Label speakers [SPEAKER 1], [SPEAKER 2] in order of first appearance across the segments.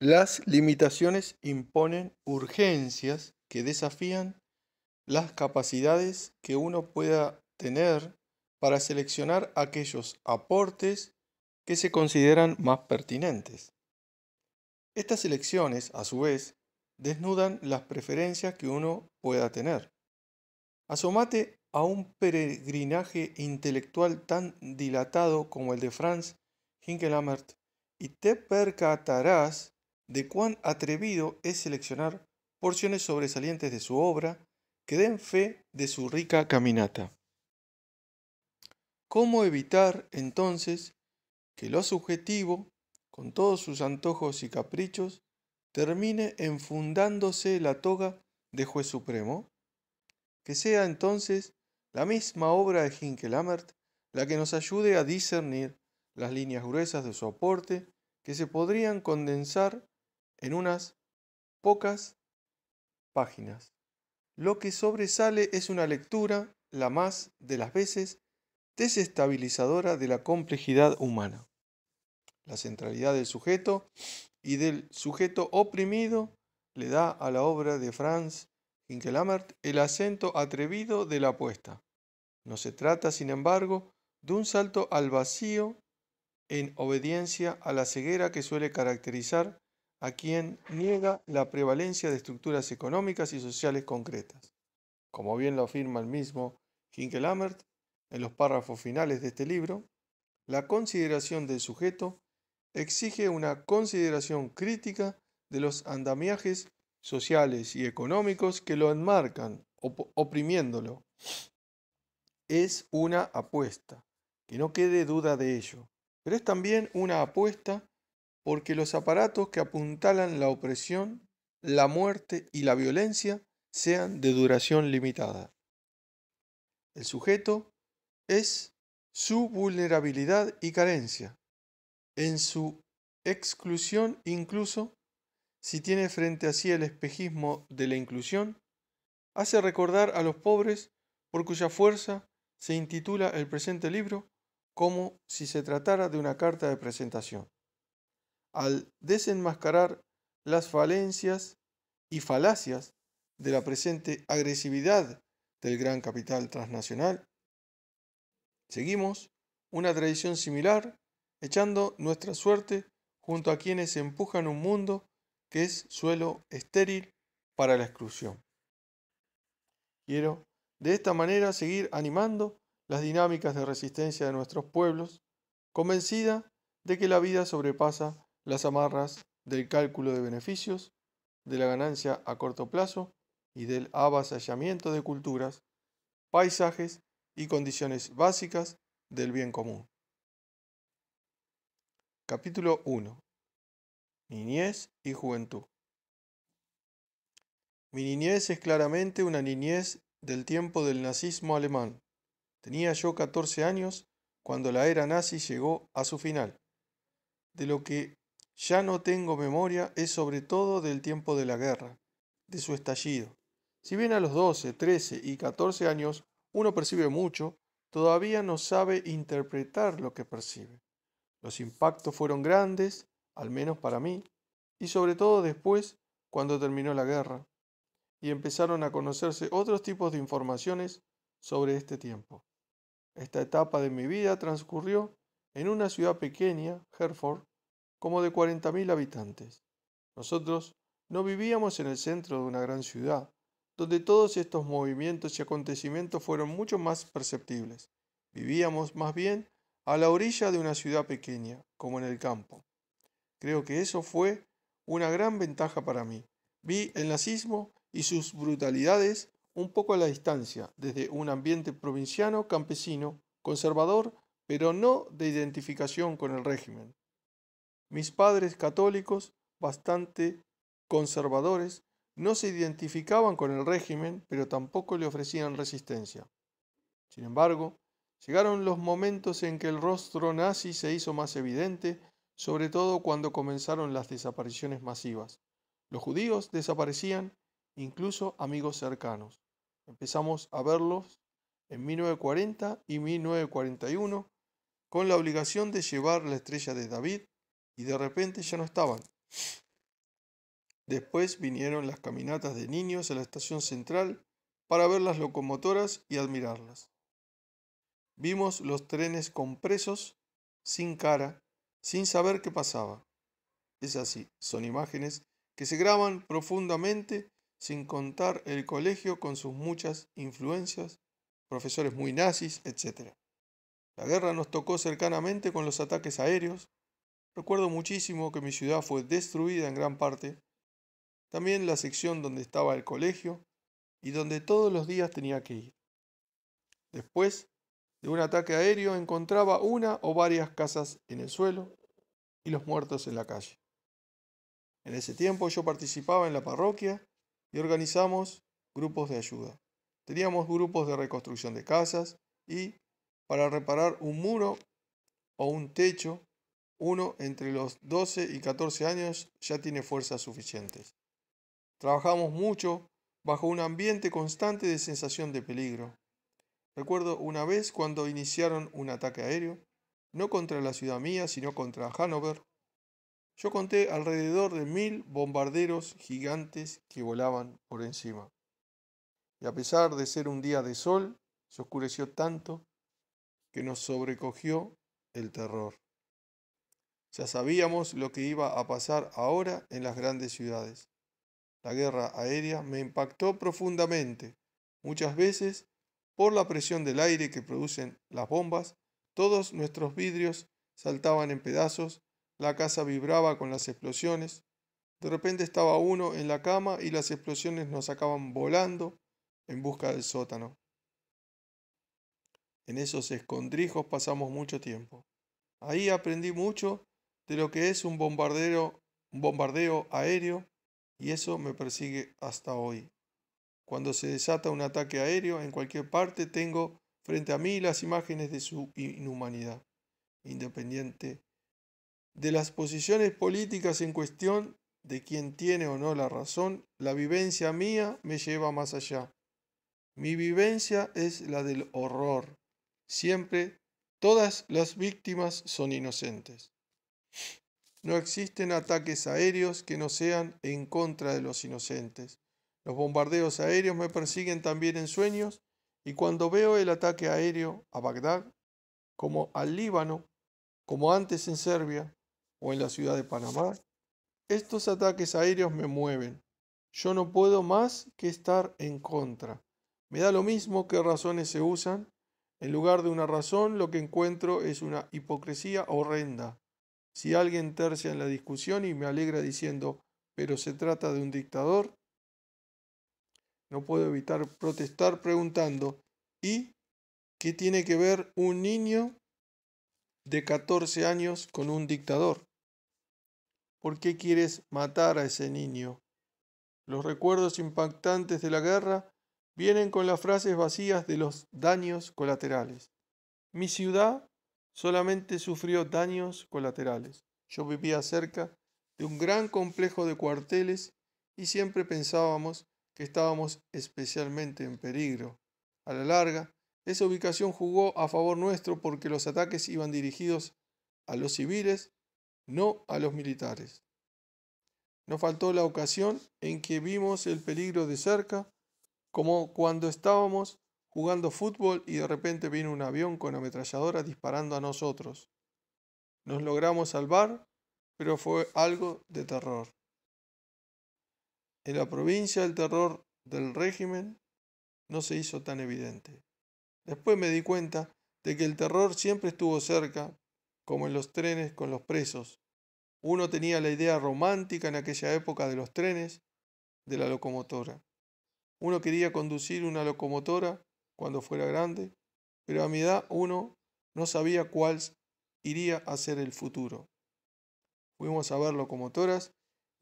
[SPEAKER 1] Las limitaciones imponen urgencias que desafían las capacidades que uno pueda tener para seleccionar aquellos aportes que se consideran más pertinentes. Estas elecciones, a su vez, desnudan las preferencias que uno pueda tener. Asomate a un peregrinaje intelectual tan dilatado como el de Franz Hinkelammert y te percatarás de cuán atrevido es seleccionar porciones sobresalientes de su obra que den fe de su rica caminata. ¿Cómo evitar entonces que lo subjetivo, con todos sus antojos y caprichos, termine enfundándose la toga de juez supremo? Que sea entonces la misma obra de Hinkelamert la que nos ayude a discernir las líneas gruesas de su aporte que se podrían condensar en unas pocas páginas. Lo que sobresale es una lectura, la más de las veces, desestabilizadora de la complejidad humana. La centralidad del sujeto y del sujeto oprimido le da a la obra de Franz Hinkelammert el acento atrevido de la apuesta. No se trata, sin embargo, de un salto al vacío en obediencia a la ceguera que suele caracterizar a quien niega la prevalencia de estructuras económicas y sociales concretas. Como bien lo afirma el mismo Hinkelammert en los párrafos finales de este libro, la consideración del sujeto exige una consideración crítica de los andamiajes sociales y económicos que lo enmarcan, oprimiéndolo. Es una apuesta, que no quede duda de ello, pero es también una apuesta porque los aparatos que apuntalan la opresión, la muerte y la violencia sean de duración limitada. El sujeto es su vulnerabilidad y carencia, en su exclusión incluso, si tiene frente a sí el espejismo de la inclusión, hace recordar a los pobres por cuya fuerza se intitula el presente libro como si se tratara de una carta de presentación al desenmascarar las falencias y falacias de la presente agresividad del gran capital transnacional, seguimos una tradición similar, echando nuestra suerte junto a quienes empujan un mundo que es suelo estéril para la exclusión. Quiero de esta manera seguir animando las dinámicas de resistencia de nuestros pueblos, convencida de que la vida sobrepasa las amarras del cálculo de beneficios, de la ganancia a corto plazo y del avasallamiento de culturas, paisajes y condiciones básicas del bien común. Capítulo 1. Niñez y juventud. Mi niñez es claramente una niñez del tiempo del nazismo alemán. Tenía yo 14 años cuando la era nazi llegó a su final. De lo que ya no tengo memoria es sobre todo del tiempo de la guerra, de su estallido. Si bien a los 12, 13 y 14 años uno percibe mucho, todavía no sabe interpretar lo que percibe. Los impactos fueron grandes, al menos para mí, y sobre todo después, cuando terminó la guerra, y empezaron a conocerse otros tipos de informaciones sobre este tiempo. Esta etapa de mi vida transcurrió en una ciudad pequeña, Hereford, como de 40.000 habitantes. Nosotros no vivíamos en el centro de una gran ciudad, donde todos estos movimientos y acontecimientos fueron mucho más perceptibles. Vivíamos más bien a la orilla de una ciudad pequeña, como en el campo. Creo que eso fue una gran ventaja para mí. Vi el nazismo y sus brutalidades un poco a la distancia, desde un ambiente provinciano, campesino, conservador, pero no de identificación con el régimen. Mis padres católicos, bastante conservadores, no se identificaban con el régimen, pero tampoco le ofrecían resistencia. Sin embargo, llegaron los momentos en que el rostro nazi se hizo más evidente, sobre todo cuando comenzaron las desapariciones masivas. Los judíos desaparecían, incluso amigos cercanos. Empezamos a verlos en 1940 y 1941 con la obligación de llevar la estrella de David y de repente ya no estaban. Después vinieron las caminatas de niños a la estación central para ver las locomotoras y admirarlas. Vimos los trenes compresos, sin cara, sin saber qué pasaba. Es así, son imágenes que se graban profundamente sin contar el colegio con sus muchas influencias, profesores muy nazis, etc. La guerra nos tocó cercanamente con los ataques aéreos, Recuerdo muchísimo que mi ciudad fue destruida en gran parte, también la sección donde estaba el colegio y donde todos los días tenía que ir. Después de un ataque aéreo encontraba una o varias casas en el suelo y los muertos en la calle. En ese tiempo yo participaba en la parroquia y organizamos grupos de ayuda. Teníamos grupos de reconstrucción de casas y para reparar un muro o un techo uno entre los 12 y 14 años ya tiene fuerzas suficientes. Trabajamos mucho bajo un ambiente constante de sensación de peligro. Recuerdo una vez cuando iniciaron un ataque aéreo, no contra la ciudad mía, sino contra Hannover, Yo conté alrededor de mil bombarderos gigantes que volaban por encima. Y a pesar de ser un día de sol, se oscureció tanto que nos sobrecogió el terror. Ya sabíamos lo que iba a pasar ahora en las grandes ciudades. La guerra aérea me impactó profundamente. Muchas veces, por la presión del aire que producen las bombas, todos nuestros vidrios saltaban en pedazos, la casa vibraba con las explosiones. De repente estaba uno en la cama y las explosiones nos sacaban volando en busca del sótano. En esos escondrijos pasamos mucho tiempo. Ahí aprendí mucho de lo que es un bombardeo, un bombardeo aéreo y eso me persigue hasta hoy. Cuando se desata un ataque aéreo en cualquier parte tengo frente a mí las imágenes de su inhumanidad. Independiente de las posiciones políticas en cuestión, de quien tiene o no la razón, la vivencia mía me lleva más allá. Mi vivencia es la del horror. Siempre todas las víctimas son inocentes. No existen ataques aéreos que no sean en contra de los inocentes. Los bombardeos aéreos me persiguen también en sueños y cuando veo el ataque aéreo a Bagdad, como al Líbano, como antes en Serbia o en la ciudad de Panamá, estos ataques aéreos me mueven. Yo no puedo más que estar en contra. Me da lo mismo qué razones se usan. En lugar de una razón, lo que encuentro es una hipocresía horrenda. Si alguien tercia en la discusión y me alegra diciendo, pero se trata de un dictador, no puedo evitar protestar preguntando, ¿y qué tiene que ver un niño de 14 años con un dictador? ¿Por qué quieres matar a ese niño? Los recuerdos impactantes de la guerra vienen con las frases vacías de los daños colaterales. Mi ciudad solamente sufrió daños colaterales. Yo vivía cerca de un gran complejo de cuarteles y siempre pensábamos que estábamos especialmente en peligro. A la larga, esa ubicación jugó a favor nuestro porque los ataques iban dirigidos a los civiles, no a los militares. No faltó la ocasión en que vimos el peligro de cerca, como cuando estábamos jugando fútbol y de repente vino un avión con ametralladora disparando a nosotros. Nos logramos salvar, pero fue algo de terror. En la provincia el terror del régimen no se hizo tan evidente. Después me di cuenta de que el terror siempre estuvo cerca, como en los trenes con los presos. Uno tenía la idea romántica en aquella época de los trenes, de la locomotora. Uno quería conducir una locomotora cuando fuera grande, pero a mi edad uno no sabía cuál iría a ser el futuro. Fuimos a ver locomotoras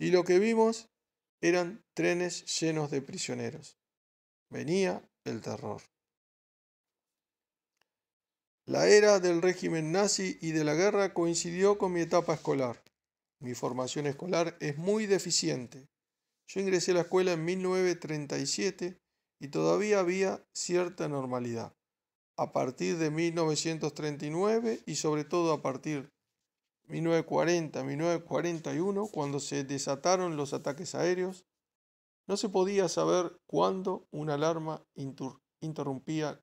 [SPEAKER 1] y lo que vimos eran trenes llenos de prisioneros. Venía el terror. La era del régimen nazi y de la guerra coincidió con mi etapa escolar. Mi formación escolar es muy deficiente. Yo ingresé a la escuela en 1937 y todavía había cierta normalidad. A partir de 1939 y sobre todo a partir de 1940-1941, cuando se desataron los ataques aéreos, no se podía saber cuándo una alarma interrumpía,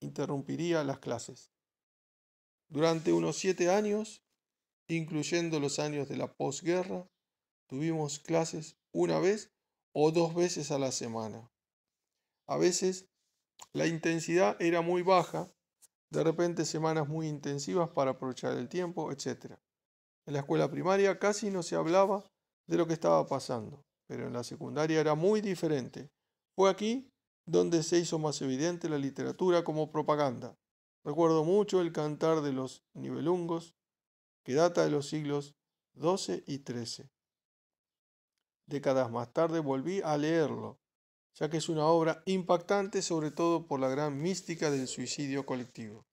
[SPEAKER 1] interrumpiría las clases. Durante unos siete años, incluyendo los años de la posguerra, tuvimos clases una vez o dos veces a la semana. A veces la intensidad era muy baja, de repente semanas muy intensivas para aprovechar el tiempo, etc. En la escuela primaria casi no se hablaba de lo que estaba pasando, pero en la secundaria era muy diferente. Fue aquí donde se hizo más evidente la literatura como propaganda. Recuerdo mucho el cantar de los nivelungos, que data de los siglos XII y XIII. Décadas más tarde volví a leerlo ya que es una obra impactante sobre todo por la gran mística del suicidio colectivo.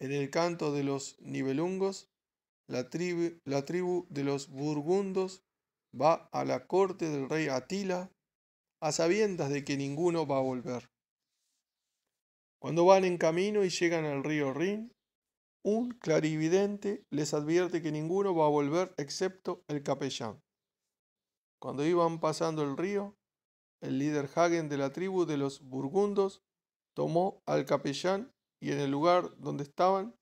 [SPEAKER 1] En el canto de los Nibelungos, la tribu, la tribu de los Burgundos va a la corte del rey Atila a sabiendas de que ninguno va a volver. Cuando van en camino y llegan al río Rin, un clarividente les advierte que ninguno va a volver excepto el capellán. Cuando iban pasando el río, el líder Hagen de la tribu de los burgundos tomó al capellán y en el lugar donde estaban,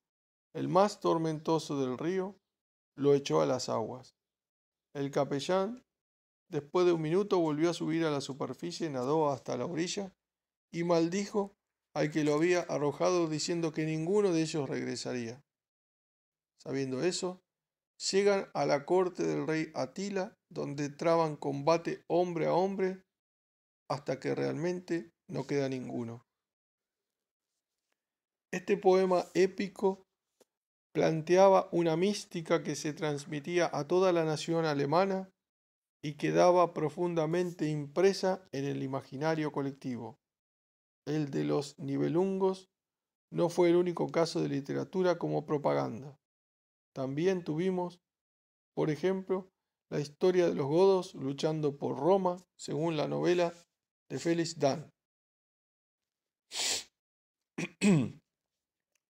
[SPEAKER 1] el más tormentoso del río, lo echó a las aguas. El capellán, después de un minuto, volvió a subir a la superficie, nadó hasta la orilla y maldijo al que lo había arrojado diciendo que ninguno de ellos regresaría. Sabiendo eso, llegan a la corte del rey Atila, donde traban combate hombre a hombre hasta que realmente no queda ninguno. Este poema épico planteaba una mística que se transmitía a toda la nación alemana y quedaba profundamente impresa en el imaginario colectivo. El de los nivelungos no fue el único caso de literatura como propaganda. También tuvimos, por ejemplo, la historia de los godos luchando por Roma, según la novela de Félix Dan.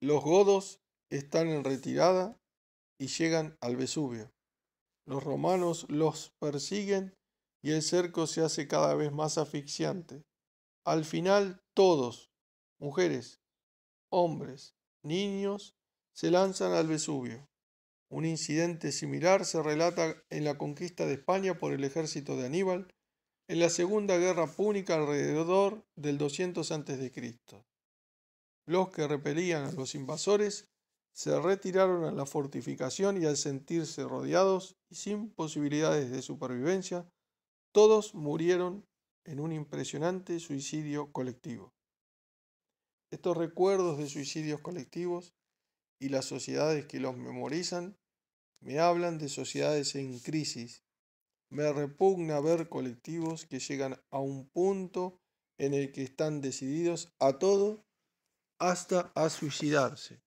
[SPEAKER 1] Los godos están en retirada y llegan al Vesubio. Los romanos los persiguen y el cerco se hace cada vez más asfixiante. Al final todos, mujeres, hombres, niños, se lanzan al Vesubio. Un incidente similar se relata en la conquista de España por el ejército de Aníbal, en la Segunda Guerra Púnica alrededor del 200 a.C. Los que repelían a los invasores se retiraron a la fortificación y al sentirse rodeados y sin posibilidades de supervivencia, todos murieron en un impresionante suicidio colectivo. Estos recuerdos de suicidios colectivos y las sociedades que los memorizan me hablan de sociedades en crisis me repugna ver colectivos que llegan a un punto en el que están decididos a todo hasta a suicidarse.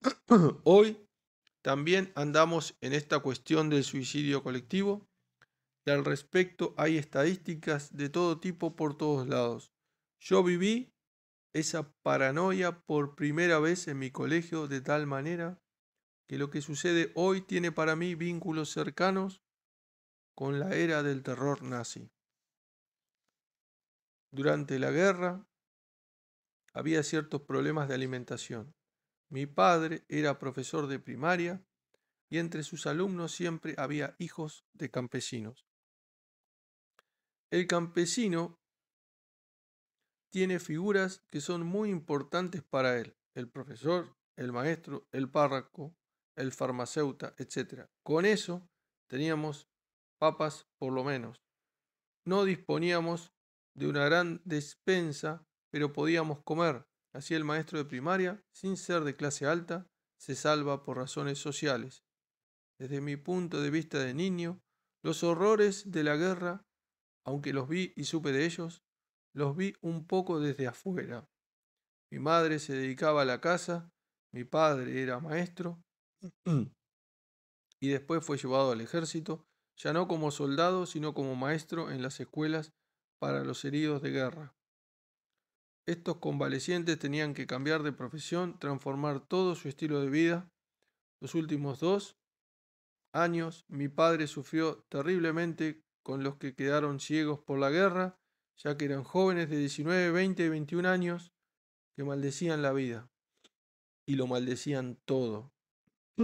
[SPEAKER 1] Hoy también andamos en esta cuestión del suicidio colectivo y al respecto hay estadísticas de todo tipo por todos lados. Yo viví esa paranoia por primera vez en mi colegio de tal manera que lo que sucede hoy tiene para mí vínculos cercanos con la era del terror nazi. Durante la guerra había ciertos problemas de alimentación. Mi padre era profesor de primaria y entre sus alumnos siempre había hijos de campesinos. El campesino tiene figuras que son muy importantes para él, el profesor, el maestro, el párroco, el farmacéutico, etc. Con eso teníamos papas por lo menos. No disponíamos de una gran despensa, pero podíamos comer. Así el maestro de primaria, sin ser de clase alta, se salva por razones sociales. Desde mi punto de vista de niño, los horrores de la guerra, aunque los vi y supe de ellos, los vi un poco desde afuera. Mi madre se dedicaba a la casa, mi padre era maestro y después fue llevado al ejército ya no como soldado, sino como maestro en las escuelas para los heridos de guerra. Estos convalecientes tenían que cambiar de profesión, transformar todo su estilo de vida. Los últimos dos años mi padre sufrió terriblemente con los que quedaron ciegos por la guerra, ya que eran jóvenes de 19, 20 y 21 años que maldecían la vida. Y lo maldecían todo.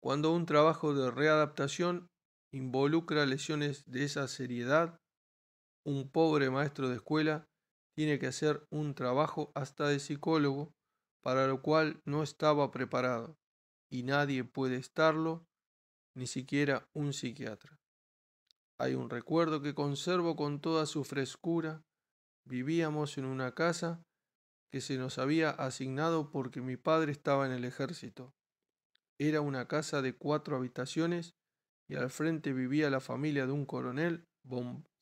[SPEAKER 1] Cuando un trabajo de readaptación involucra lesiones de esa seriedad, un pobre maestro de escuela tiene que hacer un trabajo hasta de psicólogo para lo cual no estaba preparado y nadie puede estarlo, ni siquiera un psiquiatra. Hay un recuerdo que conservo con toda su frescura. Vivíamos en una casa que se nos había asignado porque mi padre estaba en el ejército. Era una casa de cuatro habitaciones y al frente vivía la familia de un coronel,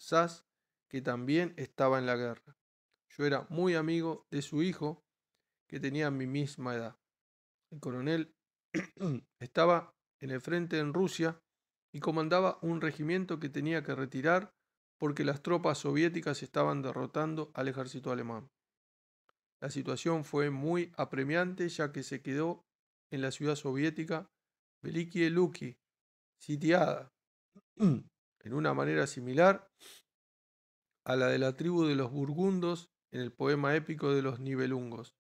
[SPEAKER 1] Sass, que también estaba en la guerra. Yo era muy amigo de su hijo, que tenía mi misma edad. El coronel estaba en el frente en Rusia y comandaba un regimiento que tenía que retirar porque las tropas soviéticas estaban derrotando al ejército alemán. La situación fue muy apremiante ya que se quedó en la ciudad soviética Velikie Luki, sitiada, en una manera similar a la de la tribu de los burgundos en el poema épico de los Nibelungos.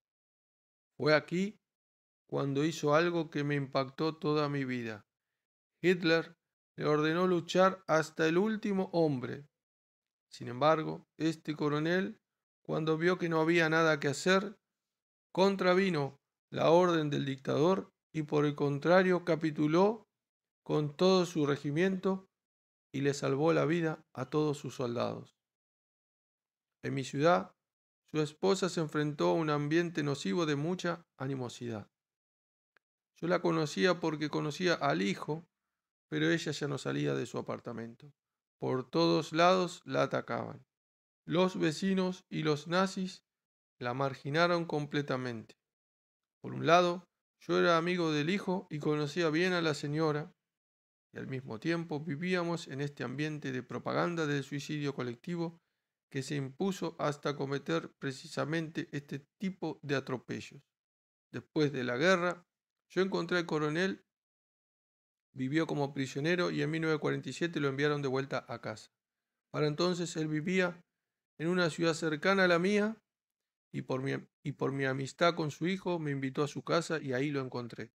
[SPEAKER 1] Fue aquí cuando hizo algo que me impactó toda mi vida. Hitler le ordenó luchar hasta el último hombre. Sin embargo, este coronel, cuando vio que no había nada que hacer, contravino la orden del dictador y por el contrario capituló con todo su regimiento y le salvó la vida a todos sus soldados. En mi ciudad, su esposa se enfrentó a un ambiente nocivo de mucha animosidad. Yo la conocía porque conocía al hijo, pero ella ya no salía de su apartamento. Por todos lados la atacaban. Los vecinos y los nazis la marginaron completamente. Por un lado, yo era amigo del hijo y conocía bien a la señora, y al mismo tiempo vivíamos en este ambiente de propaganda del suicidio colectivo que se impuso hasta cometer precisamente este tipo de atropellos. Después de la guerra, yo encontré al coronel, vivió como prisionero y en 1947 lo enviaron de vuelta a casa. Para entonces él vivía en una ciudad cercana a la mía y por, mi, y por mi amistad con su hijo me invitó a su casa y ahí lo encontré.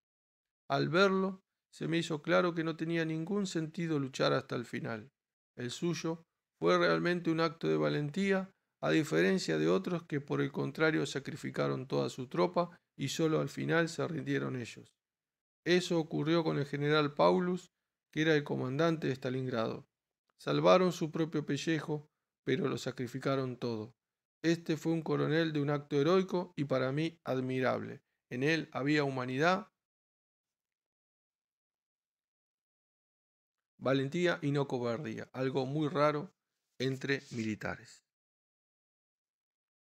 [SPEAKER 1] Al verlo, se me hizo claro que no tenía ningún sentido luchar hasta el final. El suyo fue realmente un acto de valentía, a diferencia de otros que por el contrario sacrificaron toda su tropa y solo al final se rindieron ellos. Eso ocurrió con el general Paulus, que era el comandante de Stalingrado. Salvaron su propio pellejo, pero lo sacrificaron todo. Este fue un coronel de un acto heroico y para mí admirable. En él había humanidad, valentía y no cobardía, algo muy raro entre militares.